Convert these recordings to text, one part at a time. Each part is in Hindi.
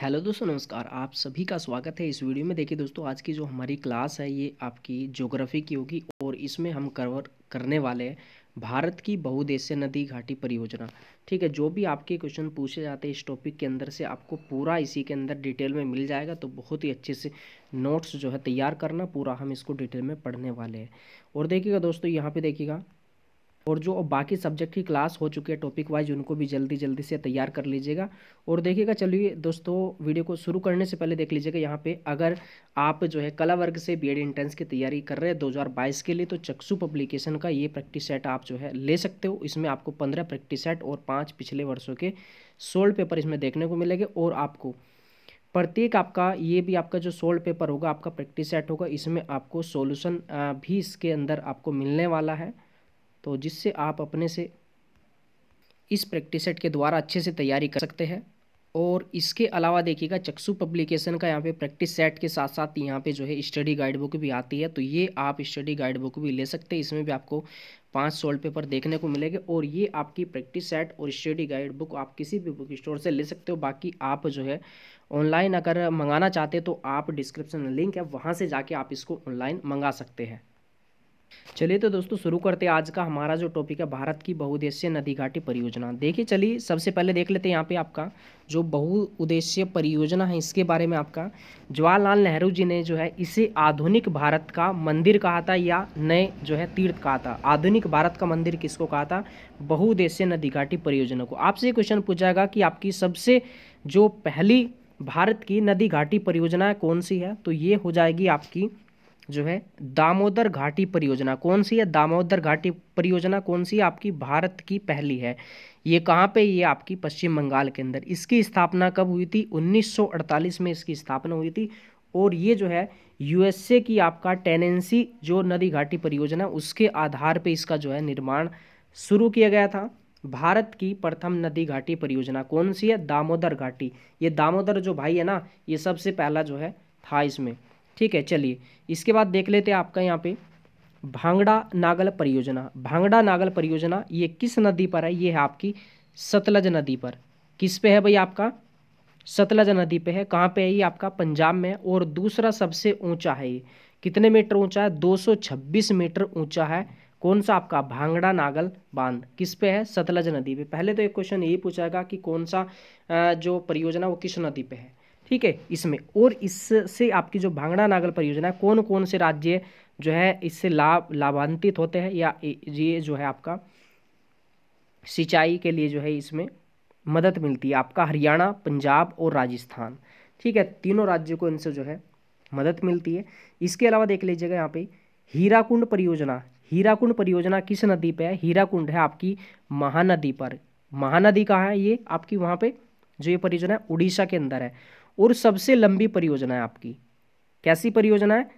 हेलो दोस्तों नमस्कार आप सभी का स्वागत है इस वीडियो में देखिए दोस्तों आज की जो हमारी क्लास है ये आपकी ज्योग्राफी की होगी और इसमें हम कवर करने वाले हैं भारत की बहुदेश्य नदी घाटी परियोजना ठीक है जो भी आपके क्वेश्चन पूछे जाते हैं इस टॉपिक के अंदर से आपको पूरा इसी के अंदर डिटेल में मिल जाएगा तो बहुत ही अच्छे से नोट्स जो है तैयार करना पूरा हम इसको डिटेल में पढ़ने वाले हैं और देखिएगा दोस्तों यहाँ पे देखिएगा और जो बाकी सब्जेक्ट की क्लास हो चुकी है टॉपिक वाइज उनको भी जल्दी जल्दी से तैयार कर लीजिएगा और देखिएगा चलिए दोस्तों वीडियो को शुरू करने से पहले देख लीजिएगा यहाँ पे अगर आप जो है कला वर्ग से बीएड एंट्रेंस की तैयारी कर रहे हैं 2022 के लिए तो चक्षु पब्लिकेशन का ये प्रैक्टिस सेट आप जो है ले सकते हो इसमें आपको पंद्रह प्रैक्टिस सेट और पाँच पिछले वर्षों के सोल्ड पेपर इसमें देखने को मिलेंगे और आपको प्रत्येक आपका ये भी आपका जो सोल्ड पेपर होगा आपका प्रैक्टिस सेट होगा इसमें आपको सोल्यूशन भी इसके अंदर आपको मिलने वाला है तो जिससे आप अपने से इस प्रैक्टिस सेट के द्वारा अच्छे से तैयारी कर सकते हैं और इसके अलावा देखिएगा चक्षु पब्लिकेशन का यहाँ पे प्रैक्टिस सेट के साथ साथ यहाँ पे जो है स्टडी गाइड बुक भी आती है तो ये आप स्टडी गाइड बुक भी ले सकते हैं इसमें भी आपको पांच सोल्ड पेपर देखने को मिलेंगे और ये आपकी प्रैक्टिस सेट और स्टडी गाइड बुक आप किसी भी बुक स्टोर से ले सकते हो बाकी आप जो है ऑनलाइन अगर मंगाना चाहते हो तो आप डिस्क्रिप्शन लिंक है वहाँ से जाके आप इसको ऑनलाइन मंगा सकते हैं चलिए तो दोस्तों शुरू करते हैं आज का हमारा जो टॉपिक है भारत की बहुउद्देश्य नदी घाटी परियोजना देखिए चलिए सबसे पहले देख लेते हैं यहाँ पे आपका जो बहुउद्देश्य परियोजना है इसके बारे में आपका जवाहरलाल नेहरू जी ने जो है इसे आधुनिक भारत का मंदिर कहा था या नए जो है तीर्थ कहा था आधुनिक भारत का मंदिर किसको कहा था बहुउद्देश्य नदी घाटी परियोजना को आपसे क्वेश्चन पूछाएगा कि आपकी सबसे जो पहली भारत की नदी घाटी परियोजना कौन सी है तो ये हो जाएगी आपकी जो है दामोदर घाटी परियोजना कौन सी है दामोदर घाटी परियोजना कौन सी आपकी भारत की पहली है ये कहाँ पे ये आपकी पश्चिम बंगाल के अंदर इसकी स्थापना कब हुई थी 1948 में इसकी स्थापना हुई थी और ये जो है यूएसए की आपका टेनेंसी जो नदी घाटी परियोजना उसके आधार पे इसका जो है निर्माण शुरू किया गया था भारत की प्रथम नदी घाटी परियोजना कौन सी है दामोदर घाटी ये दामोदर जो भाई है ना ये सबसे पहला जो है था इसमें ठीक है चलिए इसके बाद देख लेते हैं आपका यहाँ पे भांगड़ा नागल परियोजना भांगड़ा नागल परियोजना ये किस नदी पर है ये है आपकी सतलज नदी पर किस पे है भाई आपका सतलज नदी पे है कहाँ पे है ये आपका पंजाब में और दूसरा सबसे ऊंचा है ये कितने मीटर ऊंचा है 226 मीटर ऊंचा है कौन सा आपका भांगड़ा नागल बांध किस पे है सतलज नदी पे पहले तो एक क्वेश्चन यही पूछाएगा कि कौन सा जो परियोजना वो किस नदी पे है ठीक है इसमें और इससे आपकी जो भांगड़ा नागल परियोजना है कौन कौन से राज्य जो है इससे लाभ लाभान्वित होते हैं या ये जो है आपका सिंचाई के लिए जो है इसमें मदद मिलती है आपका हरियाणा पंजाब और राजस्थान ठीक है तीनों राज्यों को इनसे जो है मदद मिलती है इसके अलावा देख लीजिएगा यहाँ पे हीराकुंड परियोजना हीराकुंड परियोजना किस नदी पे है हीराकुंड है आपकी महानदी पर महानदी कहाँ है ये आपकी वहाँ पे जो ये परियोजना है उड़ीसा के अंदर है और सबसे लंबी परियोजना है आपकी कैसी परियोजना है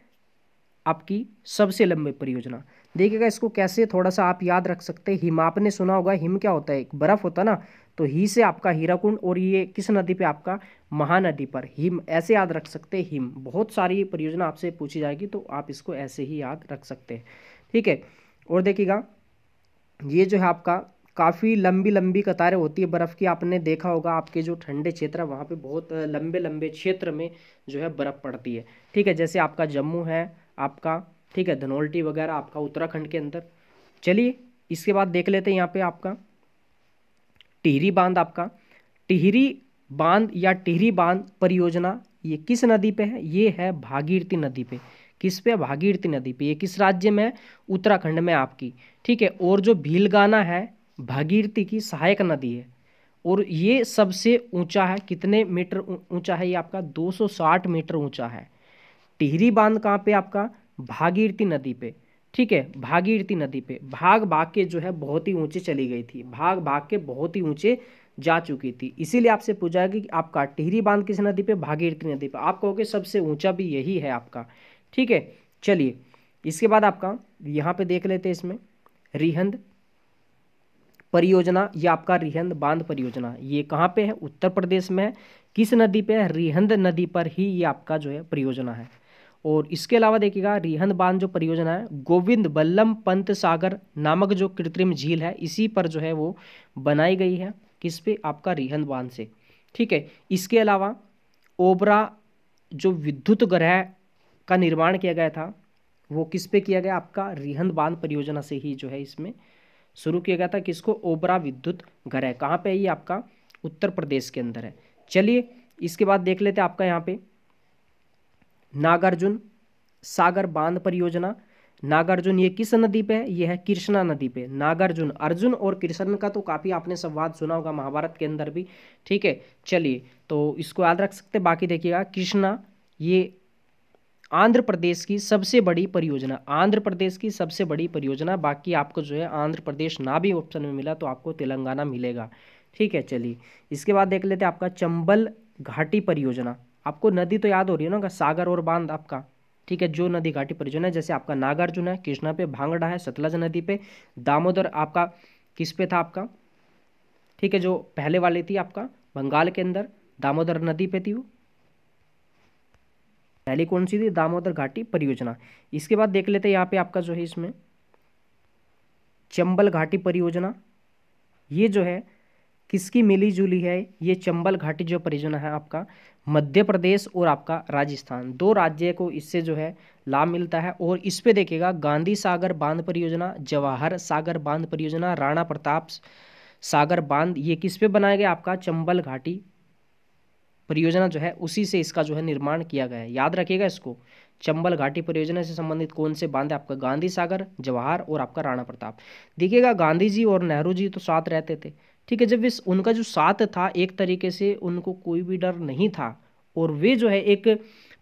आपकी सबसे लंबी परियोजना देखिएगा इसको कैसे थोड़ा सा आप याद रख सकते हैं हिम आपने सुना होगा हिम क्या होता है एक बर्फ़ होता ना तो ही से आपका हीराकुंड और ये किस नदी पे आपका महानदी पर हिम ऐसे याद रख सकते हैं हिम बहुत सारी परियोजना आपसे पूछी जाएगी तो आप इसको ऐसे ही याद रख सकते हैं ठीक है और देखिएगा ये जो है आपका काफ़ी लंबी लंबी कतारें होती है बर्फ़ की आपने देखा होगा आपके जो ठंडे क्षेत्र है वहाँ पे बहुत लंबे लंबे क्षेत्र में जो है बर्फ़ पड़ती है ठीक है जैसे आपका जम्मू है आपका ठीक है धनौल्टी वगैरह आपका उत्तराखंड के अंदर चलिए इसके बाद देख लेते हैं यहाँ पे आपका टिहरी बांध आपका टिहरी बांध या टिहरी बांध परियोजना ये किस नदी पे है ये है भागीरथी नदी पे किस पे भागीरथी नदी पे ये किस राज्य में उत्तराखंड में आपकी ठीक है और जो भीलगाना है भागीरथी की सहायक नदी है और ये सबसे ऊंचा है कितने मीटर ऊंचा है ये आपका 260 मीटर ऊंचा है टिहरी बांध कहाँ पे आपका भागीरथी नदी पे ठीक है भागीरथी नदी पे भाग भाग के जो है बहुत ही ऊंचे चली गई थी भाग भाग के बहुत ही ऊंचे जा चुकी थी इसीलिए आपसे पूछा कि आपका टिहरी बांध किस नदी पे भागीरथी नदी पे आप कहोगे सबसे ऊंचा भी यही है आपका ठीक है चलिए इसके बाद आपका यहाँ पे देख लेते हैं इसमें रिहंद परियोजना ये आपका रिहंद बांध परियोजना ये कहाँ पे है उत्तर प्रदेश में है किस नदी पे है रिहंद नदी पर ही ये आपका जो है परियोजना है और इसके अलावा देखिएगा रिहंद बांध जो परियोजना है गोविंद बल्लम पंत सागर नामक जो कृत्रिम झील है इसी पर जो है वो बनाई गई है किस पे आपका रिहंद बांध से ठीक है इसके अलावा ओबरा जो विद्युत ग्रह का निर्माण किया गया था वो किस पे किया गया आपका रिहंद बांध परियोजना से ही जो है इसमें शुरू किया गया था किसको ओबरा विद्युत घर है कहाँ पे है ये आपका उत्तर प्रदेश के अंदर है चलिए इसके बाद देख लेते हैं आपका यहाँ पे नागार्जुन सागर बांध परियोजना नागार्जुन ये किस नदी पे है ये है कृष्णा नदी पे नागार्जुन अर्जुन और कृष्ण का तो काफ़ी आपने संवाद सुना होगा महाभारत के अंदर भी ठीक है चलिए तो इसको याद रख सकते बाकी देखिएगा कृष्णा ये आंध्र प्रदेश की सबसे बड़ी परियोजना आंध्र प्रदेश की सबसे बड़ी परियोजना बाकी आपको जो है आंध्र प्रदेश ना भी ऑप्शन में मिला तो आपको तेलंगाना मिलेगा ठीक है चलिए इसके बाद देख लेते हैं आपका चंबल घाटी परियोजना आपको नदी तो याद हो रही है ना सागर और बांध आपका ठीक है जो नदी घाटी परियोजना है जैसे आपका नागार्जुन है कृष्णा पे भांगड़ा है सतलज नदी पे दामोदर आपका किस पे था आपका ठीक है जो पहले वाली थी आपका बंगाल के अंदर दामोदर नदी पे थी वो पहली कौन सी थी दामोदर घाटी परियोजना इसके बाद देख लेते हैं यहाँ पे आपका जो है इसमें चंबल घाटी परियोजना ये जो है किसकी मिली जुली है ये चंबल घाटी जो परियोजना है आपका मध्य प्रदेश और आपका राजस्थान दो राज्य को इससे जो है लाभ मिलता है और इस पे देखिएगा गांधी सागर बांध परियोजना जवाहर सागर बांध परियोजना राणा प्रताप सागर बांध ये किस पे बनाया गया आपका चंबल घाटी परियोजना जो है उसी से इसका जो है निर्माण किया गया है याद रखिएगा इसको चंबल घाटी परियोजना से संबंधित कौन से बांध है आपका गांधी सागर जवाहर और आपका राणा प्रताप देखिएगा गांधी जी और नेहरू जी तो साथ रहते थे ठीक है जब इस उनका जो साथ था एक तरीके से उनको कोई भी डर नहीं था और वे जो है एक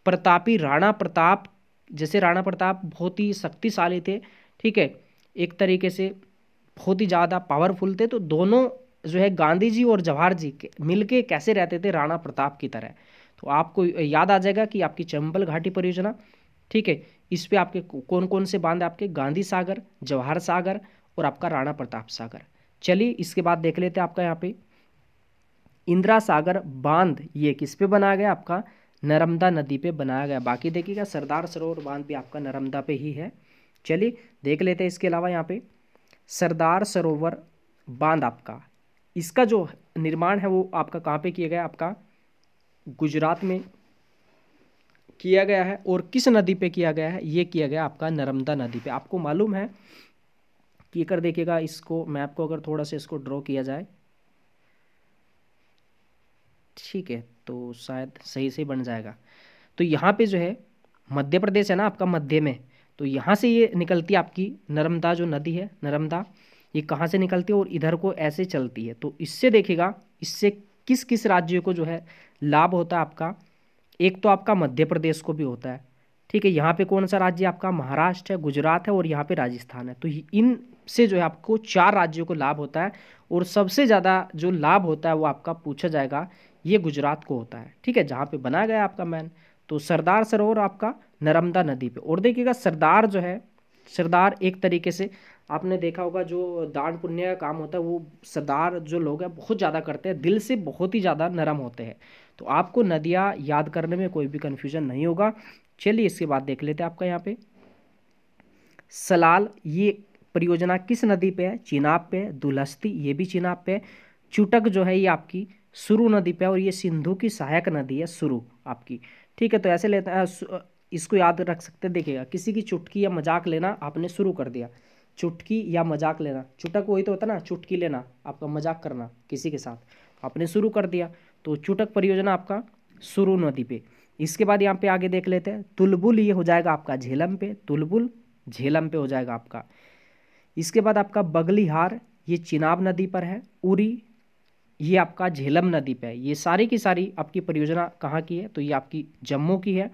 प्रतापी राणा प्रताप जैसे राणा प्रताप बहुत ही शक्तिशाली थे ठीक है एक तरीके से बहुत ही ज़्यादा पावरफुल थे तो दोनों जो है गांधी जी और जवाहर जी के मिल के कैसे रहते थे राणा प्रताप की तरह तो आपको याद आ जाएगा कि आपकी चंबल घाटी परियोजना ठीक है इस पर आपके कौन कौन से बांध आपके गांधी सागर जवाहर सागर और आपका राणा प्रताप सागर चलिए इसके बाद देख लेते हैं आपका यहाँ पे इंदिरा सागर बांध ये किस पे बनाया गया आपका नर्मदा नदी पे बनाया गया बाकी देखिएगा सरदार सरोवर बांध भी आपका नर्मदा पे ही है चलिए देख लेते हैं इसके अलावा यहाँ पे सरदार सरोवर बांध आपका इसका जो निर्माण है वो आपका कहाँ पे किया गया आपका गुजरात में किया गया है और किस नदी पे किया गया है ये किया गया आपका नर्मदा नदी पे आपको मालूम है कि अगर देखिएगा इसको मैप को अगर थोड़ा सा इसको ड्रॉ किया जाए ठीक है तो शायद सही से बन जाएगा तो यहाँ पे जो है मध्य प्रदेश है ना आपका मध्य में तो यहाँ से ये निकलती है आपकी नर्मदा जो नदी है नर्मदा ये कहाँ से निकलती है और इधर को ऐसे चलती है तो इससे देखेगा इससे किस किस राज्य को जो है लाभ होता है आपका एक तो आपका मध्य प्रदेश को भी होता है ठीक है यहाँ पे कौन सा राज्य आपका महाराष्ट्र है गुजरात है और यहाँ पे राजस्थान है तो इन से जो है आपको चार राज्यों को लाभ होता है और सबसे ज़्यादा जो लाभ होता है वो आपका पूछा जाएगा ये गुजरात को होता है ठीक है जहाँ पे बनाया गया आपका मैन तो सरदार सरोवर आपका नर्मदा नदी पे और देखिएगा सरदार जो है सरदार एक तरीके से आपने देखा होगा जो दान पुण्य का काम होता है वो सरदार जो लोग हैं बहुत ज़्यादा करते हैं दिल से बहुत ही ज़्यादा नरम होते हैं तो आपको नदियाँ याद करने में कोई भी कन्फ्यूजन नहीं होगा चलिए इसके बाद देख लेते हैं आपका यहाँ पे सलाल ये परियोजना किस नदी पे है चिनाब पे है दुलस्ती ये भी चिनाब पे है चुटक जो है ये आपकी सुरु नदी पे है और ये सिंधु की सहायक नदी है सुरु आपकी ठीक है तो ऐसे लेते हैं इसको याद रख सकते हैं देखिएगा किसी की चुटकी या मजाक लेना आपने शुरू कर दिया चुटकी या मजाक लेना चुटक वही तो होता ना चुटकी लेना आपका मजाक करना किसी के साथ आपने शुरू कर दिया तो चुटक परियोजना आपका सुरू नदी पे इसके बाद यहाँ पे आगे देख लेते हैं तुलबुल ये हो जाएगा आपका झेलम पे तुलबुल झेलम पे हो जाएगा आपका इसके बाद आपका बगलीहार ये चिनाब नदी पर है उरी ये आपका झेलम नदी पे है ये सारी की सारी आपकी परियोजना कहाँ की है तो ये आपकी जम्मू की है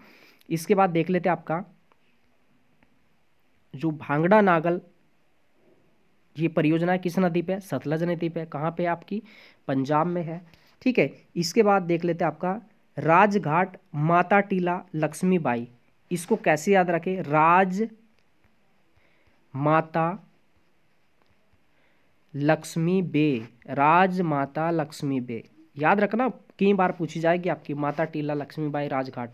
इसके बाद देख लेते हैं आपका जो भांगड़ा नागल ये परियोजना किस नदी पे सतलज नदी पे कहाँ पे आपकी पंजाब में है ठीक है इसके बाद देख लेते हैं आपका राजघाट माता टीला लक्ष्मीबाई इसको कैसे याद रखें राज माता लक्ष्मी बे राज माता लक्ष्मी बे याद रखना कई बार पूछी जाएगी आपकी माता टीला लक्ष्मीबाई राजघाट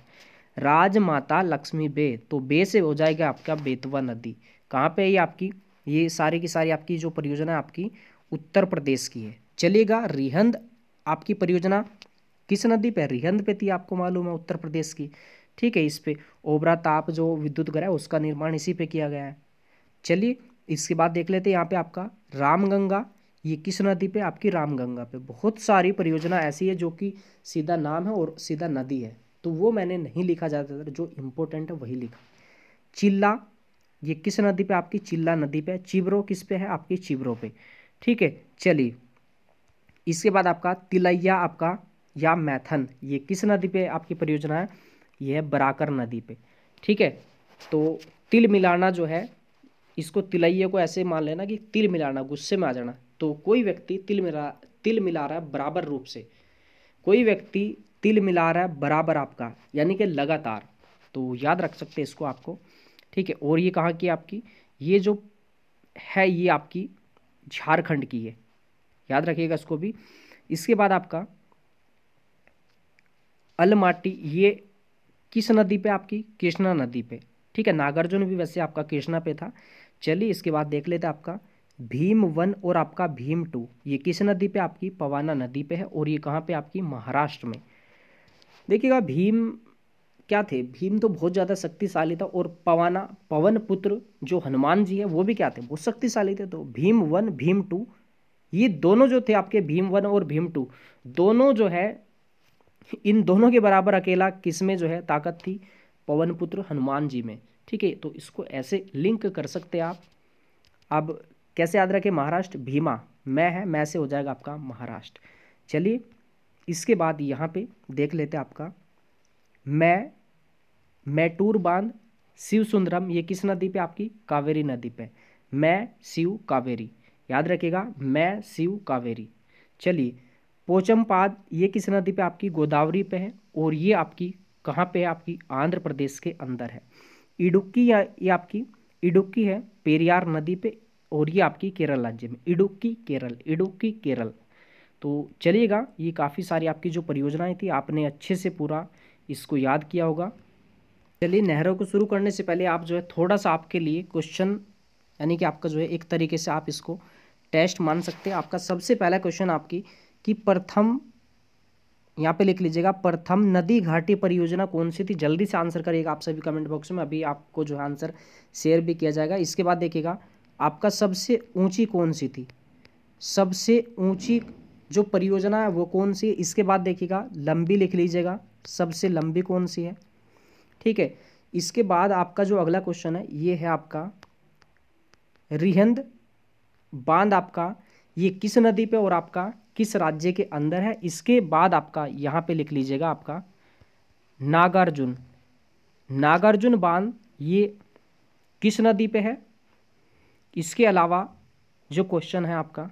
राज माता लक्ष्मी बे तो बे से हो जाएगा आपका बेतवा नदी कहाँ पे ये आपकी ये सारी की सारी आपकी जो परियोजना आपकी उत्तर प्रदेश की है चलेगा रिहंद आपकी परियोजना किस नदी पे रिहंद पे थी आपको मालूम है उत्तर प्रदेश की ठीक है इस पे ओबरा ताप जो विद्युत ग्रह है उसका निर्माण इसी पे किया गया है चलिए इसके बाद देख लेते हैं यहाँ पे आपका रामगंगा ये किस नदी पे आपकी रामगंगा पे बहुत सारी परियोजना ऐसी है जो कि सीधा नाम है और सीधा नदी है तो वो मैंने नहीं लिखा ज़्यादातर जो इम्पोर्टेंट है वही लिखा चिल्ला ये किस नदी पे आपकी चिल्ला नदी पे चिबरो किस पे है आपकी चिबरो पे ठीक है चलिए इसके बाद आपका तिलैया आपका या मैथन ये किस नदी पे आपकी परियोजना है ये है बराकर नदी पे ठीक है तो तिल मिलाना जो है इसको तिलैया को ऐसे मान लेना कि तिल मिलाना गुस्से में आ जाना तो कोई व्यक्ति तिल मिला तिल मिला रहा है बराबर रूप से कोई व्यक्ति तिल मिला रहा है बराबर आपका यानी कि लगातार तो याद रख सकते हैं इसको आपको ठीक है और ये कहाँ की आपकी ये जो है ये आपकी झारखंड की है याद रखिएगा इसको भी इसके बाद आपका अलमाटी ये किस नदी पे आपकी कृष्णा नदी पे ठीक है नागार्जुन भी वैसे आपका कृष्णा पे था चलिए इसके बाद देख लेते आपका भीम वन और आपका भीम टू ये किस नदी पे आपकी पवाना नदी पे है और ये कहाँ पे आपकी महाराष्ट्र में देखिएगा भीम क्या थे भीम तो बहुत ज़्यादा शक्तिशाली था और पवाना पवन पुत्र जो हनुमान जी है वो भी क्या थे बहुत शक्तिशाली थे तो भीम वन भीम टू ये दोनों जो थे आपके भीम वन और भीम टू दोनों जो है इन दोनों के बराबर अकेला किस में जो है ताकत थी पवन पुत्र हनुमान जी में ठीक है तो इसको ऐसे लिंक कर सकते आप अब कैसे याद रखें महाराष्ट्र भीमा मैं है मैं से हो जाएगा आपका महाराष्ट्र चलिए इसके बाद यहाँ पे देख लेते आपका मैं मैटूर बांध शिव सुंदरम ये किस नदी पे आपकी कावेरी नदी पे मैं शिव कावेरी याद रखिएगा मैं शिव कावेरी चलिए पोचमपाद ये किस नदी पे आपकी गोदावरी पे है और ये आपकी कहाँ पे है आपकी आंध्र प्रदेश के अंदर है इडुक्की या ये आपकी इडुक्की है पेरियार नदी पे और ये आपकी केरल राज्य में इडुक्की केरल इडुक्की केरल तो चलिएगा ये काफ़ी सारी आपकी जो परियोजनाएं थी आपने अच्छे से पूरा इसको याद किया होगा चलिए नहरों को शुरू करने से पहले आप जो है थोड़ा सा आपके लिए क्वेश्चन यानी कि आपका जो है एक तरीके से आप इसको टेस्ट मान सकते हैं आपका सबसे पहला क्वेश्चन आपकी कि प्रथम यहाँ पे लिख लीजिएगा प्रथम नदी घाटी परियोजना कौन सी थी जल्दी से आंसर करिएगा आप सभी कमेंट बॉक्स में अभी आपको जो है आंसर शेयर भी किया जाएगा इसके बाद देखिएगा आपका सबसे ऊंची कौन सी थी सबसे ऊंची जो परियोजना है वो कौन सी है इसके बाद देखिएगा लंबी लिख लीजिएगा सबसे लंबी कौन सी है ठीक है इसके बाद आपका जो अगला क्वेश्चन है ये है आपका रिहंद बांध आपका ये किस नदी पे और आपका किस राज्य के अंदर है इसके बाद आपका यहाँ पे लिख लीजिएगा आपका नागार्जुन नागार्जुन बांध ये किस नदी पे है इसके अलावा जो क्वेश्चन है आपका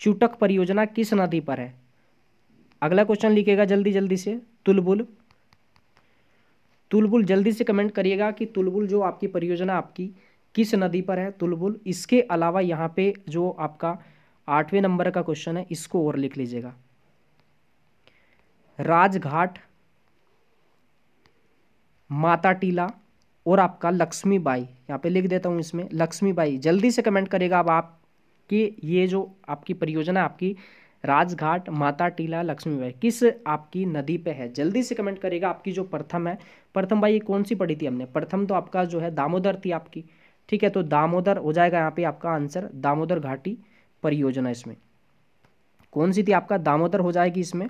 चुटक परियोजना किस नदी पर है अगला क्वेश्चन लिखेगा जल्दी जल्दी से तुलबुल तुलबुल जल्दी से कमेंट करिएगा कि तुलबुल जो आपकी परियोजना आपकी किस नदी पर है तुलबुल इसके अलावा यहाँ पे जो आपका आठवें नंबर का क्वेश्चन है इसको और लिख लीजिएगा राजघाट माता टीला और आपका लक्ष्मी बाई यहाँ पे लिख देता हूँ इसमें लक्ष्मी बाई जल्दी से कमेंट करेगा अब आप कि ये जो आपकी परियोजना आपकी राजघाट माता टीला लक्ष्मीबाई किस आपकी नदी पे है जल्दी से कमेंट करेगा आपकी जो प्रथम है प्रथम भाई ये कौन सी पढ़ी थी हमने प्रथम तो आपका जो है दामोदर थी आपकी ठीक है तो दामोदर हो जाएगा यहाँ पे आपका आंसर दामोदर घाटी परियोजना इसमें कौन सी थी आपका दामोदर हो जाएगी इसमें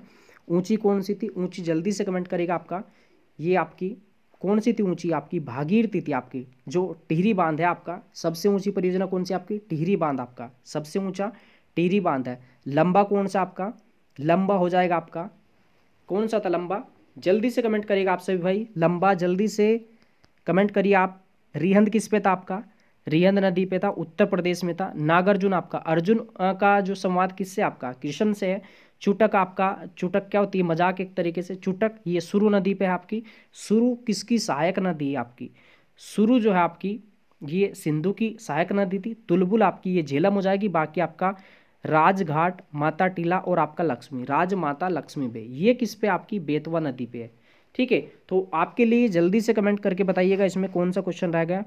ऊंची कौन सी थी ऊंची जल्दी से कमेंट करेगा आपका ये आपकी कौन सी थी ऊंची आपकी भागीरथी थी आपकी जो टिहरी बांध है आपका सबसे ऊंची परियोजना कौन सी आपकी टिहरी बांध आपका सबसे ऊंचा टिहरी बांध है लंबा कौन सा आपका लंबा हो जाएगा आपका कौन सा था लंबा जल्दी से कमेंट करिएगा आप सभी भाई लंबा जल्दी से कमेंट करिए आप रिहंद किस पे था आपका रिहंद नदी पे था उत्तर प्रदेश में था नागार्जुन आपका अर्जुन का जो संवाद किससे आपका कृष्ण से है चुटक आपका चुटक क्या होती है मजाक एक तरीके से चुटक ये सुरु नदी पे है आपकी सुरु किसकी सहायक नदी है आपकी सुरु जो है आपकी ये सिंधु की सहायक नदी थी तुलबुल आपकी ये झेलम हो जाएगी बाकी आपका राजघाट माता टीला और आपका लक्ष्मी राज माता लक्ष्मी बे ये किस पे आपकी बेतवा नदी पे है ठीक है तो आपके लिए जल्दी से कमेंट करके बताइएगा इसमें कौन सा क्वेश्चन रह गया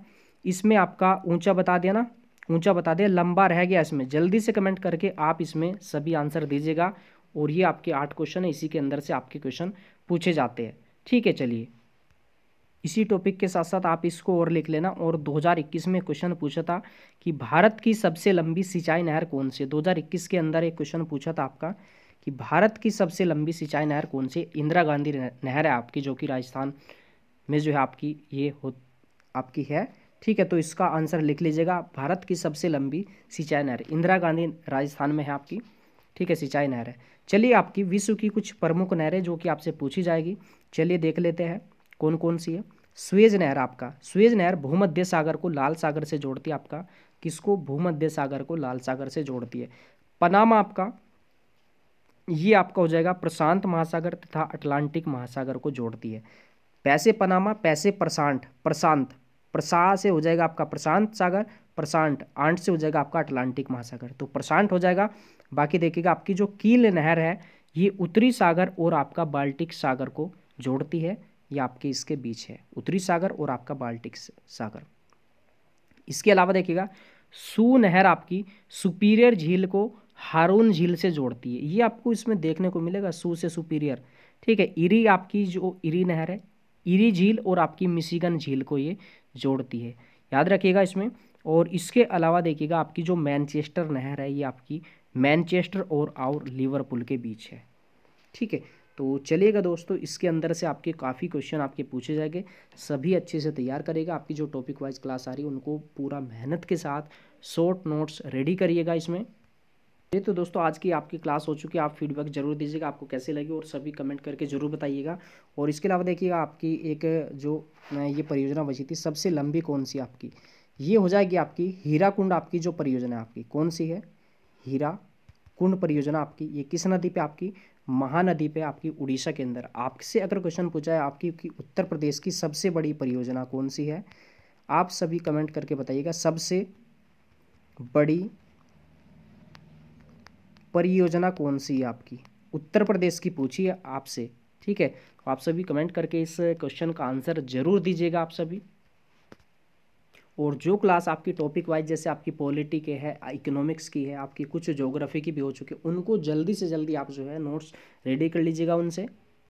इसमें आपका ऊंचा बता दिया ना ऊंचा बता दिया लंबा रह गया इसमें जल्दी से कमेंट करके आप इसमें सभी आंसर दीजिएगा और ये आपके आठ क्वेश्चन है इसी के अंदर से आपके क्वेश्चन पूछे जाते हैं ठीक है चलिए इसी टॉपिक के साथ साथ आप इसको और लिख लेना और 2021 में क्वेश्चन पूछा था कि भारत की सबसे लंबी सिंचाई नहर कौन सी 2021 के अंदर एक क्वेश्चन पूछा था आपका कि भारत की सबसे लंबी सिंचाई नहर कौन सी इंदिरा गांधी नहर है आपकी जो कि राजस्थान में जो है आपकी ये हो आपकी है ठीक है तो इसका आंसर लिख लीजिएगा भारत की सबसे लंबी सिंचाई नहर इंदिरा गांधी राजस्थान में है आपकी ठीक है सिंचाई नहर है चलिए आपकी विश्व की कुछ प्रमुख नहरें जो कि आपसे पूछी जाएगी चलिए देख लेते हैं कौन कौन सी है स्वेज नहर आपका स्वेज नहर भूमध्य सागर को लाल सागर से जोड़ती है आपका किसको भूमध्य सागर को लाल सागर से जोड़ती है पनामा आपका ये आपका हो जाएगा प्रशांत महासागर तथा अटलांटिक महासागर को जोड़ती है पैसे पनामा पैसे प्रशांत प्रशांत प्रसा से हो जाएगा आपका प्रशांत सागर प्रशांत आंट से हो जाएगा आपका अटलांटिक महासागर तो प्रशांत हो जाएगा बाकी देखिएगा आपकी जो कील नहर है ये उत्तरी सागर और आपका बाल्टिक सागर को जोड़ती है ये आपके इसके बीच है उत्तरी सागर और आपका बाल्टिक सागर इसके अलावा देखिएगा सू नहर आपकी सुपीरियर झील को हारून झील से जोड़ती है ये आपको इसमें देखने को मिलेगा सू से सुपीरियर ठीक है इरी आपकी जो इरी नहर है इरी झील और आपकी मिशिगन झील को ये जोड़ती है याद रखिएगा इसमें और इसके अलावा देखिएगा आपकी जो मैनचेस्टर नहर है ये आपकी मैनचेस्टर और और लिवरपूल के बीच है ठीक है तो चलेगा दोस्तों इसके अंदर से आपके काफ़ी क्वेश्चन आपके पूछे जाएंगे सभी अच्छे से तैयार करेगा आपकी जो टॉपिक वाइज क्लास आ रही है उनको पूरा मेहनत के साथ शॉर्ट नोट्स रेडी करिएगा इसमें ये तो दोस्तों आज की आपकी क्लास हो चुकी है आप फीडबैक जरूर दीजिएगा आपको कैसे लगी और सभी कमेंट करके जरूर बताइएगा और इसके अलावा देखिएगा आपकी एक जो ये परियोजना बची थी सबसे लंबी कौन सी आपकी ये हो जाएगी आपकी हीरा कुंड आपकी जो परियोजना है आपकी कौन सी है हीरा कुंड परियोजना आपकी ये किस नदी पे आपकी महानदी पे आपकी उड़ीसा के अंदर आपसे अगर क्वेश्चन पूछा है आपकी कि उत्तर प्रदेश की सबसे बड़ी परियोजना कौन सी है आप सभी कमेंट करके बताइएगा सबसे बड़ी परियोजना कौन सी है आपकी उत्तर प्रदेश की पूछी है आपसे ठीक है तो आप सभी कमेंट करके इस क्वेश्चन का आंसर जरूर दीजिएगा आप सभी और जो क्लास आपकी टॉपिक वाइज जैसे आपकी पॉलिटी के है इकोनॉमिक्स की है आपकी कुछ जोग्राफी की भी हो चुकी है उनको जल्दी से जल्दी आप जो है नोट्स रेडी कर लीजिएगा उनसे